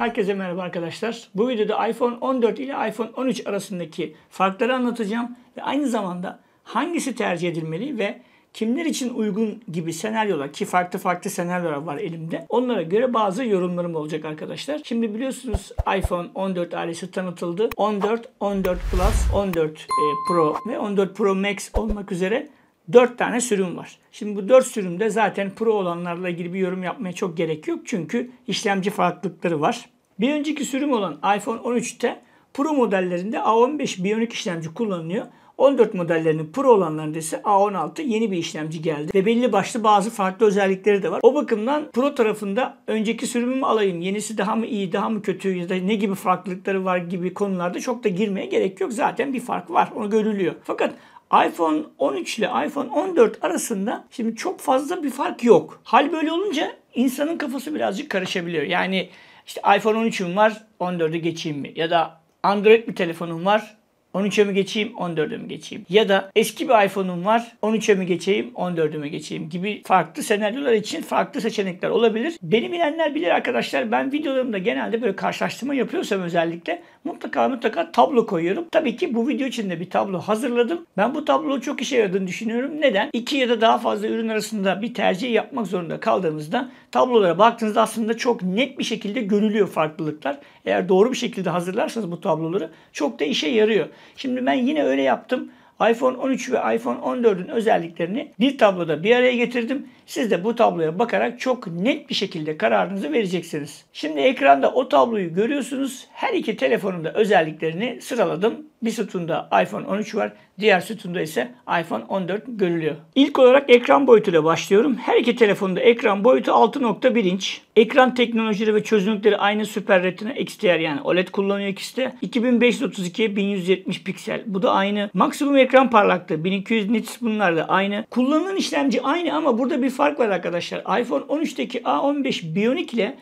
Herkese merhaba arkadaşlar. Bu videoda iPhone 14 ile iPhone 13 arasındaki farkları anlatacağım ve aynı zamanda hangisi tercih edilmeli ve kimler için uygun gibi senaryolar ki farklı farklı senaryolar var elimde. Onlara göre bazı yorumlarım olacak arkadaşlar. Şimdi biliyorsunuz iPhone 14 ailesi tanıtıldı. 14, 14 Plus, 14 e, Pro ve 14 Pro Max olmak üzere 4 tane sürüm var. Şimdi bu 4 sürümde zaten pro olanlarla ilgili bir yorum yapmaya çok gerek yok. Çünkü işlemci farklılıkları var. Bir önceki sürüm olan iPhone 13'te Pro modellerinde A15 Bionic işlemci kullanılıyor. 14 modellerinin Pro olanlarında ise A16 yeni bir işlemci geldi ve belli başlı bazı farklı özellikleri de var. O bakımdan Pro tarafında önceki sürümümü alayım, yenisi daha mı iyi, daha mı kötü ya da ne gibi farklılıkları var gibi konularda çok da girmeye gerek yok. Zaten bir fark var, onu görülüyor. Fakat iPhone 13 ile iPhone 14 arasında şimdi çok fazla bir fark yok. Hal böyle olunca insanın kafası birazcık karışabiliyor. Yani işte iPhone 13'üm var 14'e geçeyim mi? Ya da Android bir telefonum var 13'e mi geçeyim, 14'e mi geçeyim? Ya da eski bir iPhone'um var, 13'e mi geçeyim, 14'e mi geçeyim gibi farklı senaryolar için farklı seçenekler olabilir. Beni bilenler bilir arkadaşlar ben videolarımda genelde böyle karşılaştırma yapıyorsam özellikle mutlaka mutlaka tablo koyuyorum. Tabii ki bu video için de bir tablo hazırladım. Ben bu tablo çok işe yaradığını düşünüyorum. Neden? İki ya da daha fazla ürün arasında bir tercih yapmak zorunda kaldığımızda tablolara baktığınızda aslında çok net bir şekilde görülüyor farklılıklar. Eğer doğru bir şekilde hazırlarsanız bu tabloları çok da işe yarıyor. Şimdi ben yine öyle yaptım. iPhone 13 ve iPhone 14'ün özelliklerini bir tabloda bir araya getirdim. Siz de bu tabloya bakarak çok net bir şekilde kararınızı vereceksiniz. Şimdi ekranda o tabloyu görüyorsunuz. Her iki telefonun da özelliklerini sıraladım. Bir sütunda iPhone 13 var, diğer sütunda ise iPhone 14 görülüyor. İlk olarak ekran boyutuyla başlıyorum. Her iki telefonda ekran boyutu 6.1 inç. Ekran teknolojileri ve çözünürlükleri aynı Super Retina XDR yani OLED kullanıyor ikisi de. 2532'ye 1170 piksel. Bu da aynı. Maksimum ekran parlaklığı 1200 nits bunlar da aynı. Kullanılan işlemci aynı ama burada bir fark var arkadaşlar. iPhone 13'teki A15 Bionic ile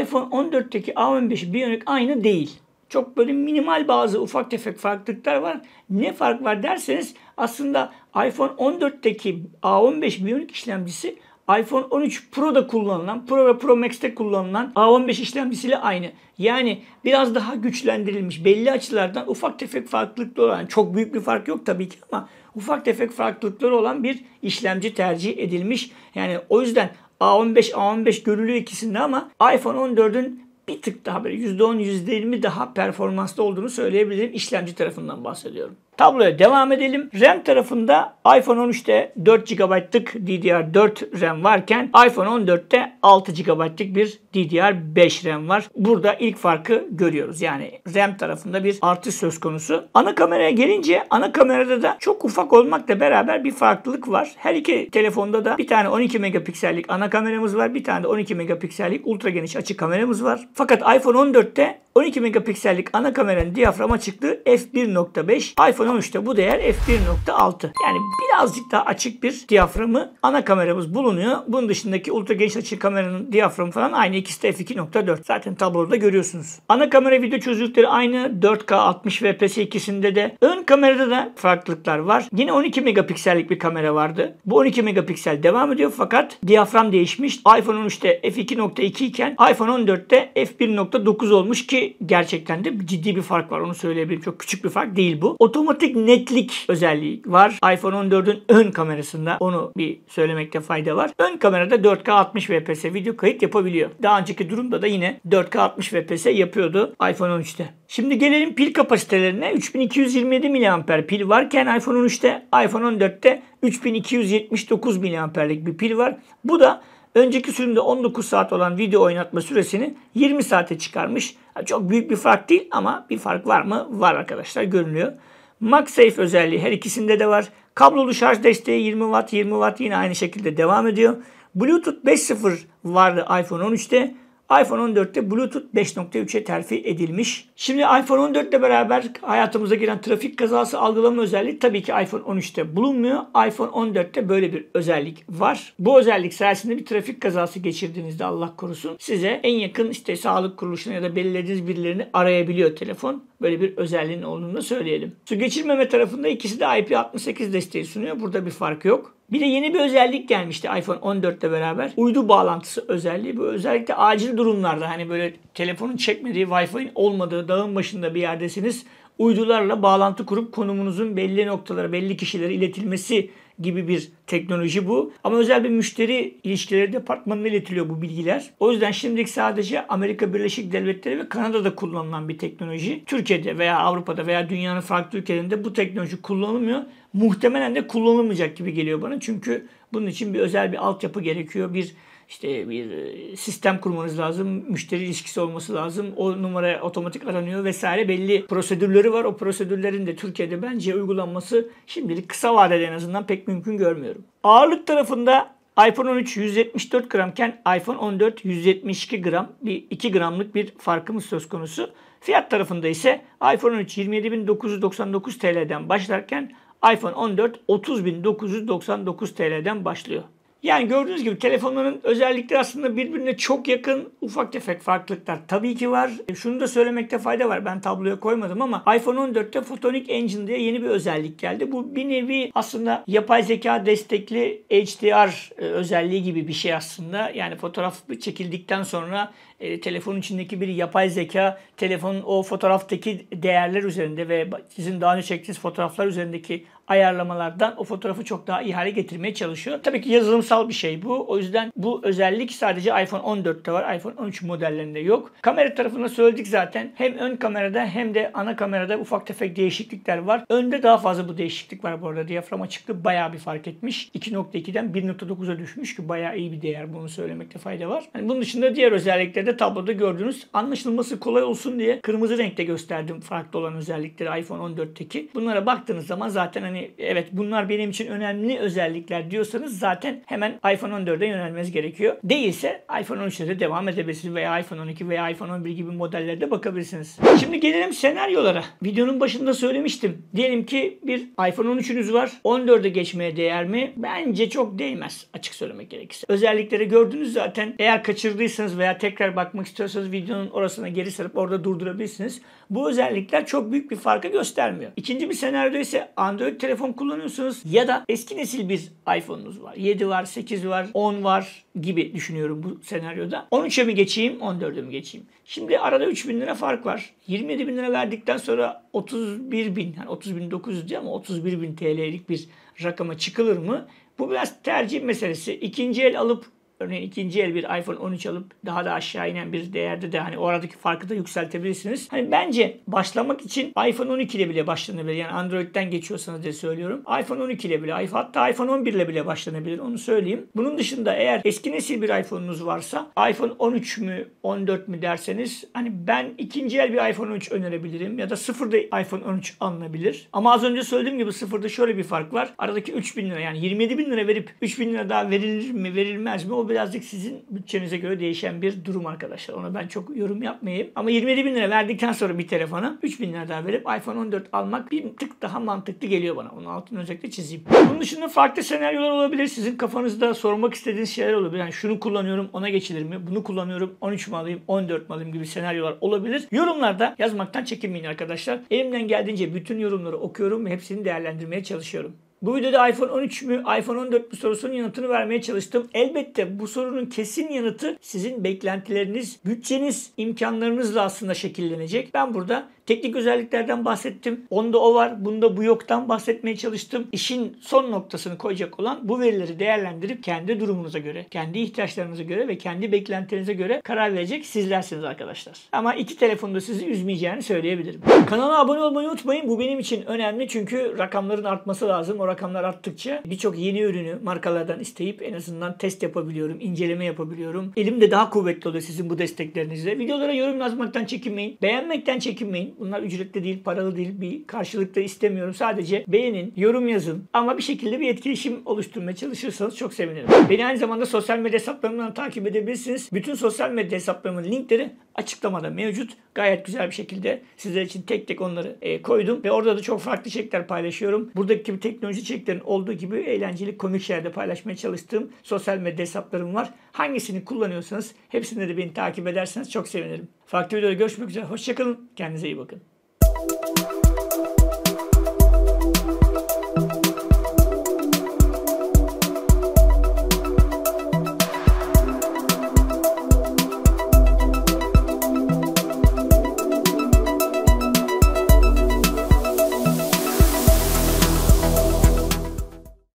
iPhone 14'teki A15 Bionic aynı değil. Çok böyle minimal bazı ufak tefek farklılıklar var. Ne fark var derseniz aslında iPhone 14'teki A15 Bionic işlemcisi iPhone 13 Pro'da kullanılan, Pro ve Pro Max'te kullanılan A15 işlemcisiyle aynı. Yani biraz daha güçlendirilmiş. Belli açılardan ufak tefek farklılıkları olan, çok büyük bir fark yok tabii ki ama ufak tefek farklılıkları olan bir işlemci tercih edilmiş. Yani o yüzden A15 A15 görülüyor ikisinde ama iPhone 14'ün bir tık daha böyle %10 %20 daha performanslı olduğunu söyleyebilirim. işlemci tarafından bahsediyorum. Tabloya devam edelim. RAM tarafında iPhone 13'te 4 GB'lık DDR4 RAM varken iPhone 14'te 6 GB'lık bir DDR5 RAM var. Burada ilk farkı görüyoruz. Yani RAM tarafında bir artış söz konusu. Ana kameraya gelince ana kamerada da çok ufak olmakla beraber bir farklılık var. Her iki telefonda da bir tane 12 megapiksellik ana kameramız var. Bir tane de 12 megapiksellik ultra geniş açı kameramız var. Fakat iPhone 14'te 12 megapiksellik ana kameranın diyaframa çıktı f1.5. iPhone 13'te bu değer f1.6. Yani birazcık daha açık bir diyaframı ana kameramız bulunuyor. Bunun dışındaki ultra geniş açı kameranın diyaframı falan aynı ikisi de f2.4. Zaten tabloda görüyorsunuz. Ana kamera video çözünürlükleri aynı 4K 60 FPS ikisinde de. Ön kamerada da farklılıklar var. Yine 12 megapiksellik bir kamera vardı. Bu 12 megapiksel devam ediyor fakat diyafram değişmiş. iPhone 13'te f2.2 iken iPhone 14'te f1.9 olmuş ki gerçekten de ciddi bir fark var. Onu söyleyebilirim. Çok küçük bir fark değil bu. Otomatik netlik özelliği var. iPhone 14'ün ön kamerasında onu bir söylemekte fayda var. Ön kamerada 4K 60 fps video kayıt yapabiliyor. Daha önceki durumda da yine 4K 60 fps yapıyordu iPhone 13'te. Şimdi gelelim pil kapasitelerine. 3227 miliamper pil varken iPhone 13'te, iPhone 14'te 3279 miliamperlik bir pil var. Bu da Önceki sürümde 19 saat olan video oynatma süresini 20 saate çıkarmış. Çok büyük bir fark değil ama bir fark var mı? Var arkadaşlar görünüyor. MagSafe özelliği her ikisinde de var. Kablolu şarj desteği 20 watt 20 watt yine aynı şekilde devam ediyor. Bluetooth 5.0 vardı iPhone 13'te iPhone 14'te Bluetooth 5.3'e terfi edilmiş. Şimdi iPhone 14 ile beraber hayatımıza giren trafik kazası algılama özelliği tabii ki iPhone 13'te bulunmuyor. iPhone 14'te böyle bir özellik var. Bu özellik sayesinde bir trafik kazası geçirdiğinizde Allah korusun size en yakın işte sağlık kuruluşuna ya da belirlediğiniz birilerini arayabiliyor telefon. Böyle bir özelliğin olduğunu da söyleyelim. Su geçirmeme tarafında ikisi de IP68 desteği sunuyor. Burada bir fark yok. Bir de yeni bir özellik gelmişti iPhone 14 ile beraber. Uydu bağlantısı özelliği. Bu özellikle acil durumlarda hani böyle telefonun çekmediği, Wi-Fi'nin olmadığı, dağın başında bir yerdesiniz. Uydularla bağlantı kurup konumunuzun belli noktalara, belli kişilere iletilmesi gibi bir teknoloji bu. Ama özel bir müşteri ilişkileri departmanına iletiliyor bu bilgiler. O yüzden şimdilik sadece Amerika Birleşik Devletleri ve Kanada'da kullanılan bir teknoloji. Türkiye'de veya Avrupa'da veya dünyanın farklı ülkelerinde bu teknoloji kullanılmıyor. Muhtemelen de kullanılmayacak gibi geliyor bana. Çünkü bunun için bir özel bir altyapı gerekiyor. Bir işte bir e, sistem kurmanız lazım, müşteri ilişkisi olması lazım, o numara otomatik aranıyor vesaire belli prosedürleri var. O prosedürlerin de Türkiye'de bence uygulanması şimdilik kısa vadede en azından pek mümkün görmüyorum. Ağırlık tarafında iPhone 13 174 gramken iPhone 14 172 gram bir 2 gramlık bir farkımız söz konusu. Fiyat tarafında ise iPhone 13 27.999 TL'den başlarken iPhone 14 30.999 TL'den başlıyor. Yani gördüğünüz gibi telefonların özellikleri aslında birbirine çok yakın ufak tefek farklılıklar tabii ki var. E, şunu da söylemekte fayda var. Ben tabloya koymadım ama iPhone 14'te Photonic Engine diye yeni bir özellik geldi. Bu bir nevi aslında yapay zeka destekli HDR e, özelliği gibi bir şey aslında. Yani fotoğraf çekildikten sonra e, telefonun içindeki bir yapay zeka telefonun o fotoğraftaki değerler üzerinde ve sizin daha önce çektiğiniz fotoğraflar üzerindeki ayarlamalardan o fotoğrafı çok daha iyi hale getirmeye çalışıyor. Tabii ki yazılımsal bir şey bu. O yüzden bu özellik sadece iPhone 14'te var. iPhone 13 modellerinde yok. Kamera tarafında söyledik zaten. Hem ön kamerada hem de ana kamerada ufak tefek değişiklikler var. Önde daha fazla bu değişiklik var bu arada. Diyafram açıklığı bayağı bir fark etmiş. 2.2'den 1.9'a düşmüş ki bayağı iyi bir değer. Bunu söylemekte fayda var. Yani bunun dışında diğer özelliklerde tabloda gördüğünüz anlaşılması kolay olsun diye kırmızı renkte gösterdim farklı olan özellikleri iPhone 14'teki. Bunlara baktığınız zaman zaten hani hani evet bunlar benim için önemli özellikler diyorsanız zaten hemen iPhone 14'e yönelmeniz gerekiyor. Değilse iPhone 13'e de devam edebilirsiniz veya iPhone 12 veya iPhone 11 gibi modellerde bakabilirsiniz. Şimdi gelelim senaryolara. Videonun başında söylemiştim. Diyelim ki bir iPhone 13'ünüz var. 14'e geçmeye değer mi? Bence çok değmez açık söylemek gerekirse. Özellikleri gördünüz zaten. Eğer kaçırdıysanız veya tekrar bakmak istiyorsanız videonun orasına geri sarıp orada durdurabilirsiniz. Bu özellikler çok büyük bir farkı göstermiyor. İkinci bir senaryo ise Android telefon kullanıyorsunuz ya da eski nesil bir iPhone'unuz var. 7 var, 8 var, 10 var gibi düşünüyorum bu senaryoda. 13'e mi geçeyim, 14'e mi geçeyim? Şimdi arada 3 bin lira fark var. 27 bin lira verdikten sonra 31 bin, yani 30 bin 900 diyor ama 31 bin TL'lik bir rakama çıkılır mı? Bu biraz tercih meselesi. İkinci el alıp Örneğin ikinci el bir iPhone 13 alıp daha da aşağı inen bir değerde de hani oradaki farkı da yükseltebilirsiniz. Hani bence başlamak için iPhone 12 ile bile başlanabilir. Yani Android'den geçiyorsanız diye söylüyorum. iPhone 12 ile bile hatta iPhone 11 ile bile başlanabilir. Onu söyleyeyim. Bunun dışında eğer eski nesil bir iPhone'unuz varsa iPhone 13 mü 14 mü derseniz hani ben ikinci el bir iPhone 13 önerebilirim ya da sıfırda iPhone 13 alınabilir. Ama az önce söylediğim gibi sıfırda şöyle bir fark var. Aradaki 3000 lira yani 27 bin lira verip 3000 lira daha verilir mi verilmez mi o birazcık sizin bütçenize göre değişen bir durum arkadaşlar. Ona ben çok yorum yapmayayım. Ama 27 bin lira verdikten sonra bir telefona 3 bin lira daha verip iPhone 14 almak bir tık daha mantıklı geliyor bana. Onun altını özellikle çizeyim. Bunun dışında farklı senaryolar olabilir. Sizin kafanızda sormak istediğiniz şeyler olabilir. Yani şunu kullanıyorum ona geçilir mi? Bunu kullanıyorum 13 mi alayım 14 mi alayım gibi senaryolar olabilir. Yorumlarda yazmaktan çekinmeyin arkadaşlar. Elimden geldiğince bütün yorumları okuyorum ve hepsini değerlendirmeye çalışıyorum. Bu videoda iPhone 13 mü, iPhone 14 mü sorusunun yanıtını vermeye çalıştım. Elbette bu sorunun kesin yanıtı sizin beklentileriniz, bütçeniz, imkanlarınızla aslında şekillenecek. Ben burada Teknik özelliklerden bahsettim. Onda o var, bunda bu yoktan bahsetmeye çalıştım. İşin son noktasını koyacak olan bu verileri değerlendirip kendi durumunuza göre, kendi ihtiyaçlarınıza göre ve kendi beklentilerinize göre karar verecek sizlersiniz arkadaşlar. Ama iki telefonda sizi üzmeyeceğini söyleyebilirim. Kanala abone olmayı unutmayın. Bu benim için önemli çünkü rakamların artması lazım. O rakamlar arttıkça birçok yeni ürünü markalardan isteyip en azından test yapabiliyorum, inceleme yapabiliyorum. Elim de daha kuvvetli oluyor sizin bu desteklerinizle. Videolara yorum yazmaktan çekinmeyin. Beğenmekten çekinmeyin. Bunlar ücretli değil, paralı değil. Bir karşılık da istemiyorum. Sadece beğenin, yorum yazın. Ama bir şekilde bir etkileşim oluşturmaya çalışırsanız çok sevinirim. Beni aynı zamanda sosyal medya hesaplarımdan takip edebilirsiniz. Bütün sosyal medya hesaplarımın linkleri açıklamada mevcut. Gayet güzel bir şekilde sizler için tek tek onları e, koydum. Ve orada da çok farklı çekler paylaşıyorum. Buradaki gibi teknoloji çeklerin olduğu gibi eğlenceli komik şeylerde paylaşmaya çalıştığım sosyal medya hesaplarım var. Hangisini kullanıyorsanız hepsinde de beni takip ederseniz çok sevinirim. Farklı videoda görüşmek üzere. Hoşçakalın. Kendinize iyi bakın.